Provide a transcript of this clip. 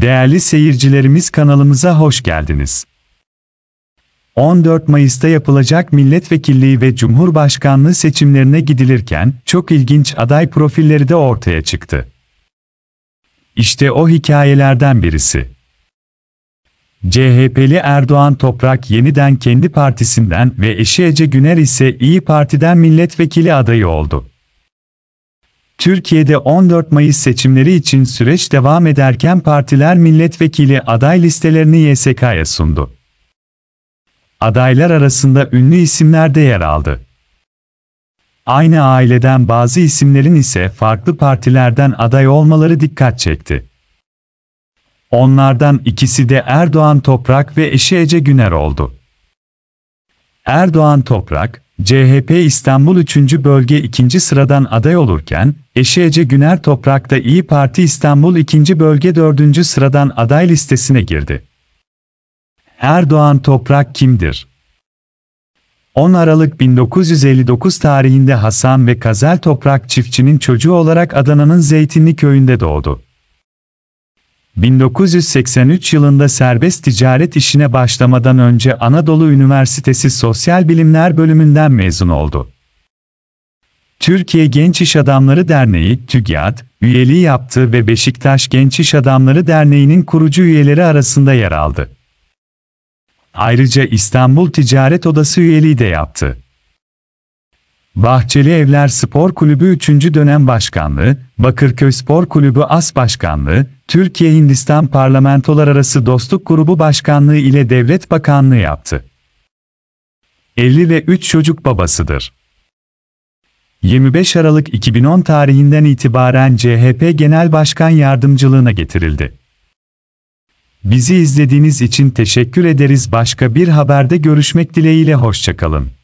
Değerli seyircilerimiz kanalımıza hoş geldiniz. 14 Mayıs'ta yapılacak milletvekilliği ve cumhurbaşkanlığı seçimlerine gidilirken çok ilginç aday profilleri de ortaya çıktı. İşte o hikayelerden birisi. CHP'li Erdoğan Toprak yeniden kendi partisinden ve eşi Ece Güner ise İyi Parti'den milletvekili adayı oldu. Türkiye'de 14 Mayıs seçimleri için süreç devam ederken partiler milletvekili aday listelerini YSK'ya sundu. Adaylar arasında ünlü isimler de yer aldı. Aynı aileden bazı isimlerin ise farklı partilerden aday olmaları dikkat çekti. Onlardan ikisi de Erdoğan Toprak ve eşi Ece Güner oldu. Erdoğan Toprak, CHP İstanbul 3. Bölge 2. sıradan aday olurken, eşi Ece Güner Toprak da İyi Parti İstanbul 2. Bölge 4. sıradan aday listesine girdi. Erdoğan Toprak kimdir? 10 Aralık 1959 tarihinde Hasan ve Kazel Toprak çiftçinin çocuğu olarak Adana'nın Zeytinli köyünde doğdu. 1983 yılında serbest ticaret işine başlamadan önce Anadolu Üniversitesi Sosyal Bilimler bölümünden mezun oldu. Türkiye Genç İş Adamları Derneği, TÜGYAD, üyeliği yaptı ve Beşiktaş Genç İş Adamları Derneği'nin kurucu üyeleri arasında yer aldı. Ayrıca İstanbul Ticaret Odası üyeliği de yaptı. Bahçeli Evler Spor Kulübü 3. dönem başkanlığı, Bakırköy Spor Kulübü As Başkanlığı, Türkiye-Hindistan Parlamentolar Arası Dostluk Grubu Başkanlığı ile Devlet Bakanlığı yaptı. 50 ve 3 çocuk babasıdır. 25 Aralık 2010 tarihinden itibaren CHP Genel Başkan Yardımcılığına getirildi. Bizi izlediğiniz için teşekkür ederiz. Başka bir haberde görüşmek dileğiyle hoşçakalın.